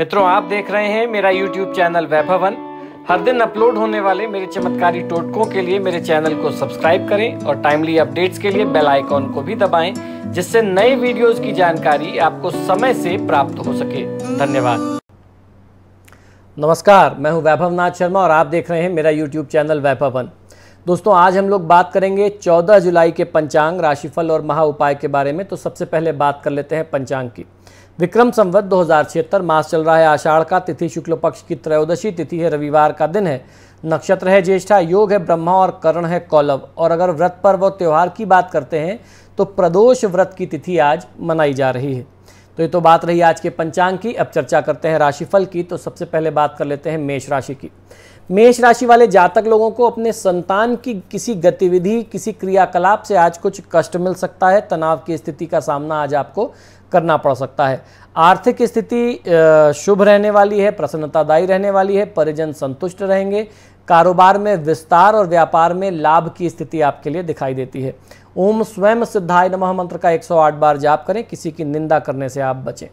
मित्रों आप देख रहे हैं मेरा YouTube चैनल वैभवन हर दिन अपलोड होने वाले मेरे चमत्कारी टोटकों के लिए मेरे चैनल को सब्सक्राइब करें और टाइमली अपडेट्स के लिए बेल आइकॉन को भी दबाएं जिससे नए वीडियोस की जानकारी आपको समय से प्राप्त हो सके धन्यवाद नमस्कार मैं हूं नाथ शर्मा और आप देख रहे हैं मेरा यूट्यूब चैनल वैभवन दोस्तों आज हम लोग बात करेंगे 14 जुलाई के पंचांग राशिफल और महा उपाय के बारे में तो सबसे पहले बात कर लेते हैं पंचांग की विक्रम संवत दो हज़ार मास चल रहा है आषाढ़ का तिथि शुक्ल पक्ष की त्रयोदशी तिथि है रविवार का दिन है नक्षत्र है ज्येष्ठा योग है ब्रह्मा और करण है कौलव और अगर व्रत पर्व और त्यौहार की बात करते हैं तो प्रदोष व्रत की तिथि आज मनाई जा रही है तो ये तो बात रही आज के पंचांग की अब चर्चा करते हैं राशिफल की तो सबसे पहले बात कर लेते हैं मेष राशि की मेष राशि वाले जातक लोगों को अपने संतान की किसी गतिविधि किसी क्रियाकलाप से आज कुछ कष्ट मिल सकता है तनाव की स्थिति का सामना आज आपको करना पड़ सकता है आर्थिक स्थिति शुभ रहने वाली है प्रसन्नतादायी रहने वाली है परिजन संतुष्ट रहेंगे कारोबार में विस्तार और व्यापार में लाभ की स्थिति आपके लिए दिखाई देती है ओम स्वयं सिद्धाय नमः मंत्र का 108 बार जाप करें किसी की निंदा करने से आप बचें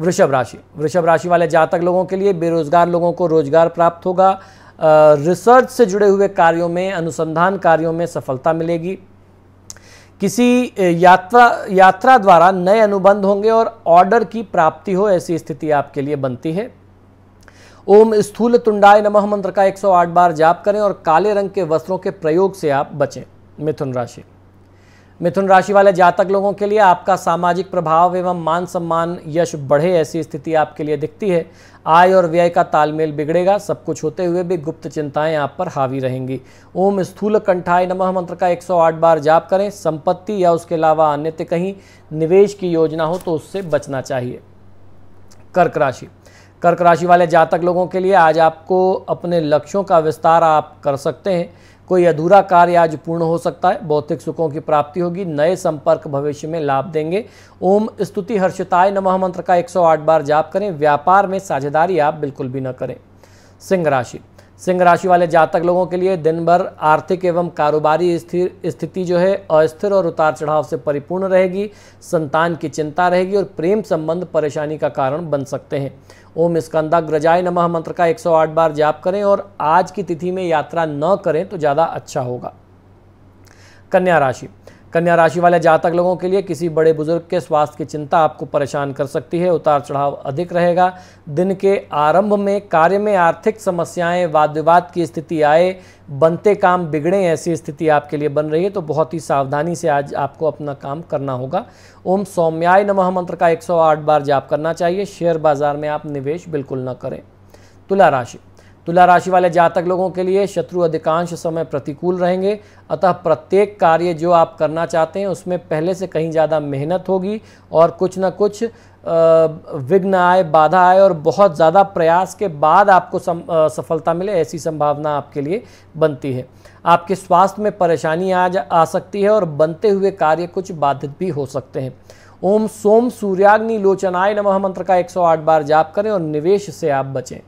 वृषभ राशि वृषभ राशि वाले जातक लोगों के लिए बेरोजगार लोगों को रोजगार प्राप्त होगा रिसर्च से जुड़े हुए कार्यों में अनुसंधान कार्यों में सफलता मिलेगी किसी यात्रा यात्रा द्वारा नए अनुबंध होंगे और ऑर्डर की प्राप्ति हो ऐसी स्थिति आपके लिए बनती है ओम स्थूल तुंडाय नमः मंत्र का 108 बार जाप करें और काले रंग के वस्त्रों के प्रयोग से आप बचें मिथुन राशि मिथुन राशि वाले जातक लोगों के लिए आपका सामाजिक प्रभाव एवं मान सम्मान यश बढ़े ऐसी स्थिति आपके लिए दिखती है आय और व्यय का तालमेल बिगड़ेगा सब कुछ होते हुए भी गुप्त चिंताएं आप पर हावी रहेंगी ओम स्थूल कंठाय नमः मंत्र का 108 बार जाप करें संपत्ति या उसके अलावा अन्य कहीं निवेश की योजना हो तो उससे बचना चाहिए कर्क राशि कर्क राशि वाले जातक लोगों के लिए आज आपको अपने लक्ष्यों का विस्तार आप कर सकते हैं कोई अधूरा कार्य आज पूर्ण हो सकता है भौतिक सुखों की प्राप्ति होगी नए संपर्क भविष्य में लाभ देंगे ओम स्तुति हर्षिताय नमः मंत्र का 108 बार जाप करें व्यापार में साझेदारी आप बिल्कुल भी न करें सिंह राशि सिंह राशि वाले जातक लोगों के लिए दिन भर आर्थिक एवं कारोबारी स्थिति जो है अस्थिर और उतार चढ़ाव से परिपूर्ण रहेगी संतान की चिंता रहेगी और प्रेम संबंध परेशानी का कारण बन सकते हैं ओम स्कंदा ग्रजाय नमः मंत्र का 108 बार जाप करें और आज की तिथि में यात्रा न करें तो ज़्यादा अच्छा होगा कन्या राशि कन्या राशि वाले जातक लोगों के लिए किसी बड़े बुजुर्ग के स्वास्थ्य की चिंता आपको परेशान कर सकती है उतार चढ़ाव अधिक रहेगा दिन के आरंभ में कार्य में आर्थिक समस्याएं वाद विवाद की स्थिति आए बनते काम बिगड़े ऐसी स्थिति आपके लिए बन रही है तो बहुत ही सावधानी से आज आपको अपना काम करना होगा ओम सौम्याय नमः मंत्र का 108 बार जाप करना चाहिए शेयर बाजार में आप निवेश बिल्कुल न करें तुला राशि तुला राशि वाले जातक लोगों के लिए शत्रु अधिकांश समय प्रतिकूल रहेंगे अतः प्रत्येक कार्य जो आप करना चाहते हैं उसमें पहले से कहीं ज़्यादा मेहनत होगी और कुछ ना कुछ विघ्न आए बाधा आए और बहुत ज़्यादा प्रयास के बाद आपको सम, आ, सफलता मिले ऐसी संभावना आपके लिए बनती है आपके स्वास्थ्य में परेशानी आ जा आ सकती है और बनते हुए कार्य कुछ बाधित भी हो सकते हैं ओम सोम सूर्याग्नि लोचनाय नमः मंत्र का 108 बार जाप करें और निवेश से आप बचें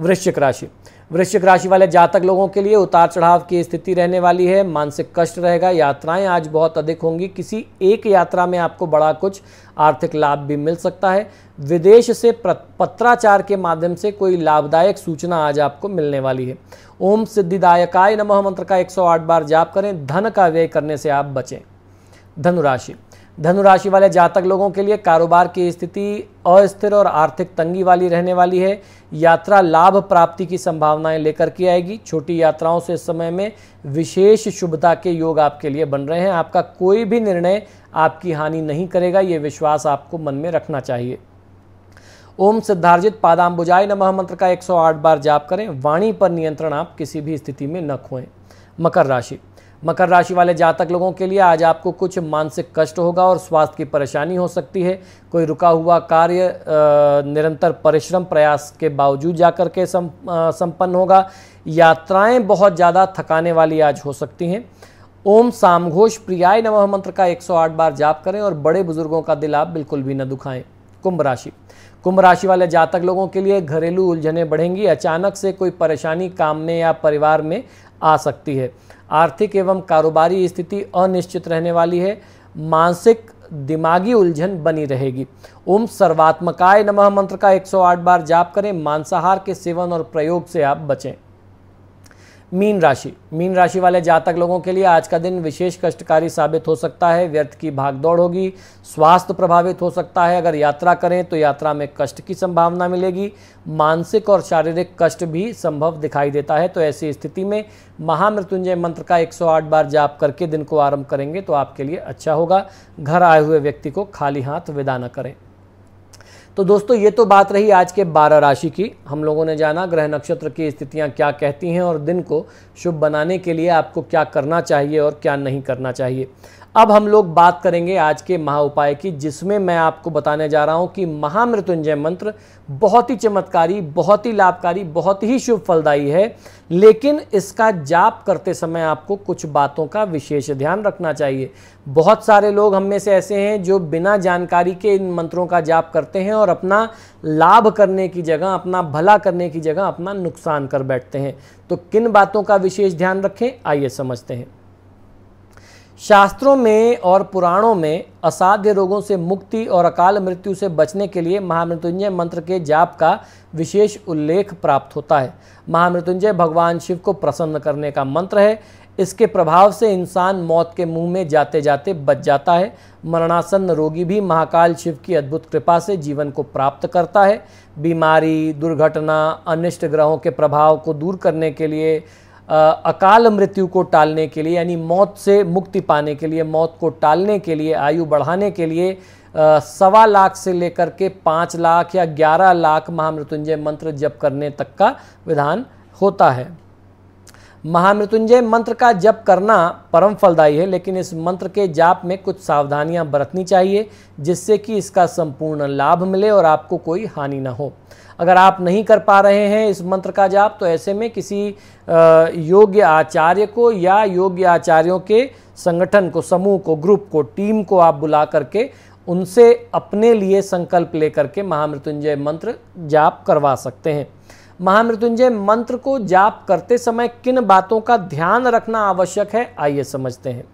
वृश्चिक राशि वृश्चिक राशि वाले जातक लोगों के लिए उतार चढ़ाव की स्थिति रहने वाली है मानसिक कष्ट रहेगा यात्राएं आज बहुत अधिक होंगी किसी एक यात्रा में आपको बड़ा कुछ आर्थिक लाभ भी मिल सकता है विदेश से पत्राचार के माध्यम से कोई लाभदायक सूचना आज आपको मिलने वाली है ओम सिद्धिदायकाय नमः मंत्र का 108 बार जाप करें धन का व्यय करने से आप बचें धनुराशि धनुराशि वाले जातक लोगों के लिए कारोबार की स्थिति अस्थिर और आर्थिक तंगी वाली रहने वाली है यात्रा लाभ प्राप्ति की संभावनाएं लेकर के आएगी छोटी यात्राओं से इस समय में विशेष शुभता के योग आपके लिए बन रहे हैं आपका कोई भी निर्णय आपकी हानि नहीं करेगा ये विश्वास आपको मन में रखना चाहिए ओम सिद्धार्जित पादाम्बुजाय नमः मंत्र का 108 बार जाप करें वाणी पर नियंत्रण आप किसी भी स्थिति में न खोएं मकर राशि मकर राशि वाले जातक लोगों के लिए आज आपको कुछ मानसिक कष्ट होगा और स्वास्थ्य की परेशानी हो सकती है कोई रुका हुआ कार्य निरंतर परिश्रम प्रयास के बावजूद जाकर के संपन्न होगा यात्राएं बहुत ज़्यादा थकाने वाली आज हो सकती हैं ओम सामघोष प्रियाय नमः मंत्र का 108 बार जाप करें और बड़े बुजुर्गों का दिल आप बिल्कुल भी न दुखाएं कुंभ राशि कुंभ राशि वाले जातक लोगों के लिए घरेलू उलझने बढ़ेंगी अचानक से कोई परेशानी काम में या परिवार में आ सकती है आर्थिक एवं कारोबारी स्थिति अनिश्चित रहने वाली है मानसिक दिमागी उलझन बनी रहेगी ओम सर्वात्मकाय नमः मंत्र का 108 बार जाप करें मांसाहार के सेवन और प्रयोग से आप बचें मीन राशि मीन राशि वाले जातक लोगों के लिए आज का दिन विशेष कष्टकारी साबित हो सकता है व्यर्थ की भागदौड़ होगी स्वास्थ्य प्रभावित हो सकता है अगर यात्रा करें तो यात्रा में कष्ट की संभावना मिलेगी मानसिक और शारीरिक कष्ट भी संभव दिखाई देता है तो ऐसी स्थिति में महामृत्युंजय मंत्र का 108 बार जाप करके दिन को आरंभ करेंगे तो आपके लिए अच्छा होगा घर आए हुए व्यक्ति को खाली हाथ विदा न करें तो दोस्तों ये तो बात रही आज के बारह राशि की हम लोगों ने जाना ग्रह नक्षत्र की स्थितियाँ क्या कहती हैं और दिन को शुभ बनाने के लिए आपको क्या करना चाहिए और क्या नहीं करना चाहिए अब हम लोग बात करेंगे आज के महा उपाय की जिसमें मैं आपको बताने जा रहा हूं कि महामृत्युंजय मंत्र बहुत ही चमत्कारी बहुत ही लाभकारी बहुत ही शुभ फलदायी है लेकिन इसका जाप करते समय आपको कुछ बातों का विशेष ध्यान रखना चाहिए बहुत सारे लोग हम में से ऐसे हैं जो बिना जानकारी के इन मंत्रों का जाप करते हैं और अपना लाभ करने की जगह अपना भला करने की जगह अपना नुकसान कर बैठते हैं तो किन बातों का विशेष ध्यान रखें आइए समझते हैं शास्त्रों में और पुराणों में असाध्य रोगों से मुक्ति और अकाल मृत्यु से बचने के लिए महामृत्युंजय मंत्र के जाप का विशेष उल्लेख प्राप्त होता है महामृत्युंजय भगवान शिव को प्रसन्न करने का मंत्र है इसके प्रभाव से इंसान मौत के मुंह में जाते जाते बच जाता है मरणासन रोगी भी महाकाल शिव की अद्भुत कृपा से जीवन को प्राप्त करता है बीमारी दुर्घटना अनिष्ट ग्रहों के प्रभाव को दूर करने के लिए अकाल मृत्यु को टालने के लिए यानी मौत से मुक्ति पाने के लिए मौत को टालने के लिए आयु बढ़ाने के लिए सवा लाख से लेकर के पाँच लाख या ग्यारह लाख महामृत्युंजय मंत्र जप करने तक का विधान होता है महामृत्युंजय मंत्र का जप करना परम फलदायी है लेकिन इस मंत्र के जाप में कुछ सावधानियां बरतनी चाहिए जिससे कि इसका संपूर्ण लाभ मिले और आपको कोई हानि ना हो अगर आप नहीं कर पा रहे हैं इस मंत्र का जाप तो ऐसे में किसी योग्य आचार्य को या योग्य आचार्यों के संगठन को समूह को ग्रुप को टीम को आप बुला करके उनसे अपने लिए संकल्प लेकर के महामृत्युंजय मंत्र जाप करवा सकते हैं महामृत्युंजय मंत्र को जाप करते समय किन बातों का ध्यान रखना आवश्यक है आइए समझते हैं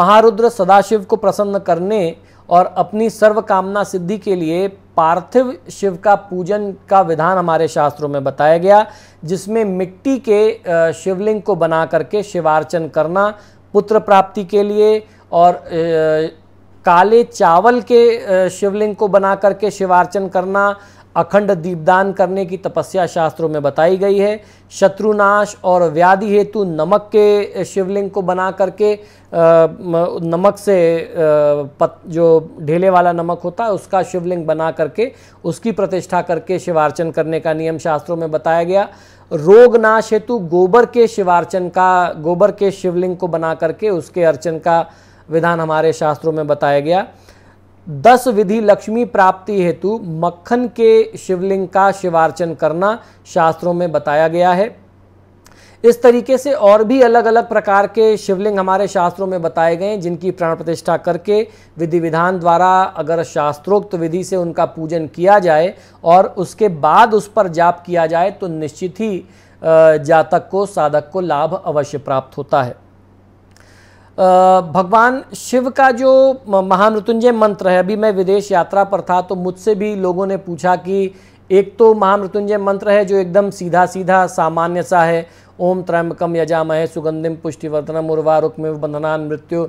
महारुद्र सदाशिव को प्रसन्न करने और अपनी सर्व कामना सिद्धि के लिए पार्थिव शिव का पूजन का विधान हमारे शास्त्रों में बताया गया जिसमें मिट्टी के शिवलिंग को बना करके शिवार्चन करना पुत्र प्राप्ति के लिए और काले चावल के शिवलिंग को बना करके शिवार्चन करना अखंड दीपदान करने की तपस्या शास्त्रों में बताई गई है शत्रुनाश और व्याधि हेतु नमक के शिवलिंग को बना करके नमक से पत जो ढेले वाला नमक होता है उसका शिवलिंग बना करके उसकी प्रतिष्ठा करके शिवार्चन करने का नियम शास्त्रों में बताया गया रोग नाश हेतु गोबर के शिवार्चन का गोबर के शिवलिंग को बना करके उसके अर्चन का विधान हमारे शास्त्रों में बताया गया दस विधि लक्ष्मी प्राप्ति हेतु मक्खन के शिवलिंग का शिवार्चन करना शास्त्रों में बताया गया है इस तरीके से और भी अलग अलग प्रकार के शिवलिंग हमारे शास्त्रों में बताए गए हैं जिनकी प्राण प्रतिष्ठा करके विधि विधान द्वारा अगर शास्त्रोक्त विधि से उनका पूजन किया जाए और उसके बाद उस पर जाप किया जाए तो निश्चित ही जातक को साधक को लाभ अवश्य प्राप्त होता है भगवान शिव का जो महामृत्युंजय मंत्र है अभी मैं विदेश यात्रा पर था तो मुझसे भी लोगों ने पूछा कि एक तो महामृत्युंजय मंत्र है जो एकदम सीधा सीधा सामान्य सा है ओम त्रयंबकम यजामहे सुगंधिम पुष्टिवर्धनम रुक्म बंधना मृत्यु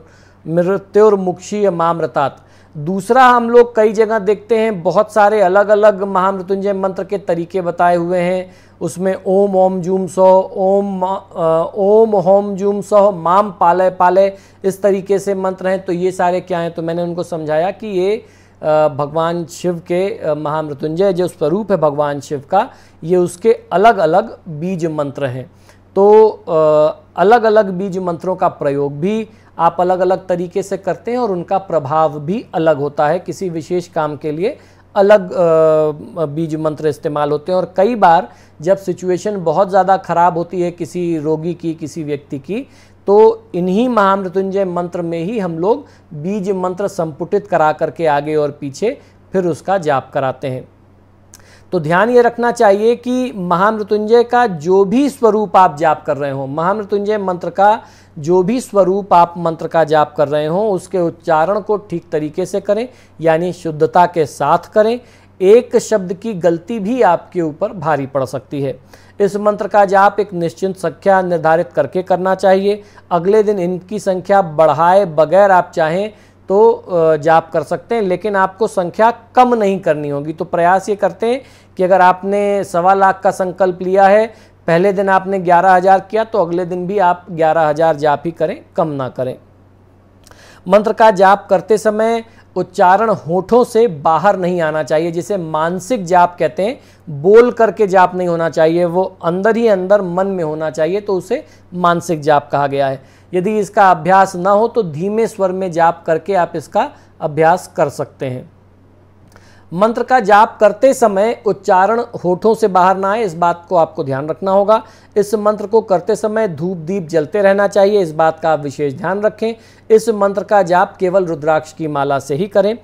मृत्युर्मुक्षीय मामृतात दूसरा हम लोग कई जगह देखते हैं बहुत सारे अलग अलग महामृत्युंजय मंत्र के तरीके बताए हुए हैं उसमें ओम ओम जूम सौ ओम ओम होम जूम सौ माम पालय पालय इस तरीके से मंत्र हैं तो ये सारे क्या हैं तो मैंने उनको समझाया कि ये भगवान शिव के महामृत्युंजय जो स्वरूप है भगवान शिव का ये उसके अलग अलग बीज मंत्र हैं तो अलग अलग बीज मंत्रों का प्रयोग भी आप अलग अलग तरीके से करते हैं और उनका प्रभाव भी अलग होता है किसी विशेष काम के लिए अलग बीज मंत्र इस्तेमाल होते हैं और कई बार जब सिचुएशन बहुत ज़्यादा ख़राब होती है किसी रोगी की किसी व्यक्ति की तो इन्हीं महामृत्युंजय मंत्र में ही हम लोग बीज मंत्र संपुटित करा करके आगे और पीछे फिर उसका जाप कराते हैं तो ध्यान ये रखना चाहिए कि महामृत्युंजय का जो भी स्वरूप आप जाप कर रहे हो महामृत्युंजय मंत्र का जो भी स्वरूप आप मंत्र का जाप कर रहे हो उसके उच्चारण को ठीक तरीके से करें यानी शुद्धता के साथ करें एक शब्द की गलती भी आपके ऊपर भारी पड़ सकती है इस मंत्र का जाप एक निश्चित संख्या निर्धारित करके करना चाहिए अगले दिन इनकी संख्या बढ़ाए बगैर आप चाहें तो जाप कर सकते हैं लेकिन आपको संख्या कम नहीं करनी होगी तो प्रयास ये करते हैं कि अगर आपने सवा लाख का संकल्प लिया है पहले दिन आपने ग्यारह हज़ार किया तो अगले दिन भी आप ग्यारह हज़ार जाप ही करें कम ना करें मंत्र का जाप करते समय उच्चारण होठों से बाहर नहीं आना चाहिए जिसे मानसिक जाप कहते हैं बोल करके जाप नहीं होना चाहिए वो अंदर ही अंदर मन में होना चाहिए तो उसे मानसिक जाप कहा गया है यदि इसका अभ्यास ना हो तो धीमे स्वर में जाप करके आप इसका अभ्यास कर सकते हैं मंत्र का जाप करते समय उच्चारण होठों से बाहर ना आए इस बात को आपको ध्यान रखना होगा इस मंत्र को करते समय धूप दीप जलते रहना चाहिए इस बात का आप विशेष ध्यान रखें इस मंत्र का जाप केवल रुद्राक्ष की माला से ही करें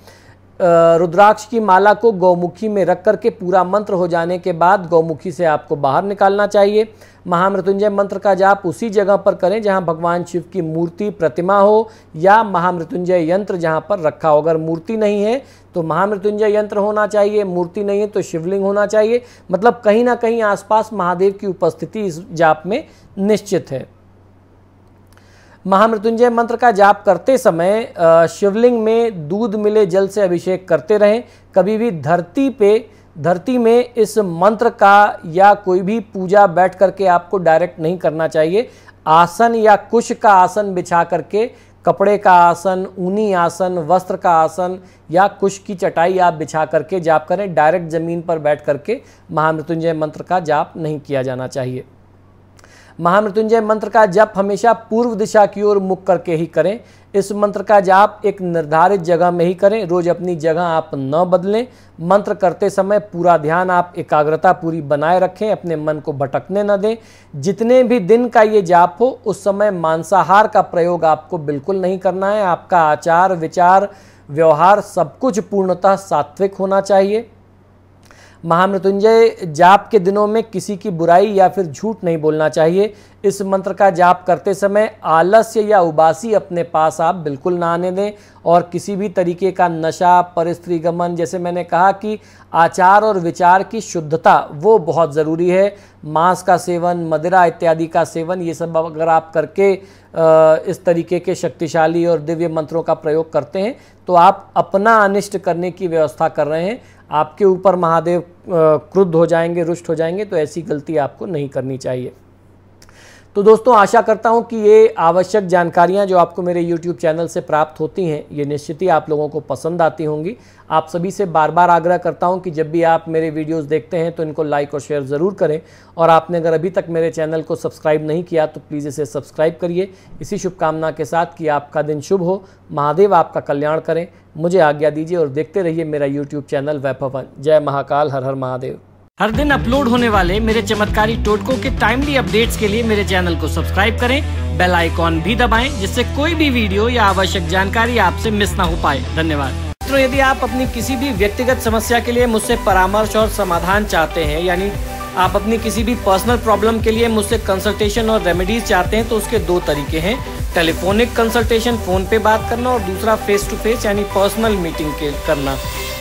रुद्राक्ष की माला को गौमुखी में रख करके पूरा मंत्र हो जाने के बाद गौमुखी से आपको बाहर निकालना चाहिए महामृत्युंजय मंत्र का जाप उसी जगह पर करें जहां भगवान शिव की मूर्ति प्रतिमा हो या महामृत्युंजय यंत्र जहां पर रखा हो अगर मूर्ति नहीं है तो महामृत्युंजय यंत्र होना चाहिए मूर्ति नहीं है तो शिवलिंग होना चाहिए मतलब कहीं ना कहीं आसपास महादेव की उपस्थिति इस जाप में निश्चित है महामृत्युंजय मंत्र का जाप करते समय शिवलिंग में दूध मिले जल से अभिषेक करते रहें कभी भी धरती पे धरती में इस मंत्र का या कोई भी पूजा बैठ करके आपको डायरेक्ट नहीं करना चाहिए आसन या कुश का आसन बिछा करके कपड़े का आसन ऊनी आसन वस्त्र का आसन या कुश की चटाई आप बिछा करके जाप करें डायरेक्ट ज़मीन पर बैठ करके महामृत्युंजय मंत्र का जाप नहीं किया जाना चाहिए महामृत्युंजय मंत्र का जप हमेशा पूर्व दिशा की ओर मुख करके ही करें इस मंत्र का जाप एक निर्धारित जगह में ही करें रोज अपनी जगह आप न बदलें मंत्र करते समय पूरा ध्यान आप एकाग्रता पूरी बनाए रखें अपने मन को भटकने न दें जितने भी दिन का ये जाप हो उस समय मांसाहार का प्रयोग आपको बिल्कुल नहीं करना है आपका आचार विचार व्यवहार सब कुछ पूर्णतः सात्विक होना चाहिए महामृत्युंजय जाप के दिनों में किसी की बुराई या फिर झूठ नहीं बोलना चाहिए इस मंत्र का जाप करते समय आलस्य या उबासी अपने पास आप बिल्कुल ना आने दें और किसी भी तरीके का नशा परिस्त्री गमन जैसे मैंने कहा कि आचार और विचार की शुद्धता वो बहुत ज़रूरी है मांस का सेवन मदिरा इत्यादि का सेवन ये सब अगर आप करके इस तरीके के शक्तिशाली और दिव्य मंत्रों का प्रयोग करते हैं तो आप अपना अनिष्ट करने की व्यवस्था कर रहे हैं आपके ऊपर महादेव क्रुद्ध हो जाएंगे रुष्ट हो जाएंगे तो ऐसी गलती आपको नहीं करनी चाहिए तो दोस्तों आशा करता हूँ कि ये आवश्यक जानकारियाँ जो आपको मेरे यूट्यूब चैनल से प्राप्त होती हैं ये निश्चित ही आप लोगों को पसंद आती होंगी आप सभी से बार बार आग्रह करता हूँ कि जब भी आप मेरे वीडियोस देखते हैं तो इनको लाइक और शेयर ज़रूर करें और आपने अगर अभी तक मेरे चैनल को सब्सक्राइब नहीं किया तो प्लीज़ इसे सब्सक्राइब करिए इसी शुभकामना के साथ कि आपका दिन शुभ हो महादेव आपका कल्याण करें मुझे आज्ञा दीजिए और देखते रहिए मेरा यूट्यूब चैनल वैभवन जय महाकाल हर हर महादेव हर दिन अपलोड होने वाले मेरे चमत्कारी टोटकों के टाइमली अपडेट्स के लिए मेरे चैनल को सब्सक्राइब करें बेल आइकॉन भी दबाएं जिससे कोई भी वीडियो या आवश्यक जानकारी आपसे मिस ना हो पाए धन्यवाद मित्रों यदि आप अपनी किसी भी व्यक्तिगत समस्या के लिए मुझसे परामर्श और समाधान चाहते हैं यानी आप अपनी किसी भी पर्सनल प्रॉब्लम के लिए मुझसे कंसल्टेशन और रेमेडीज चाहते हैं तो उसके दो तरीके हैं टेलीफोनिक कंसल्टेशन फ़ोन पे बात करना और दूसरा फेस टू फेस यानी पर्सनल मीटिंग करना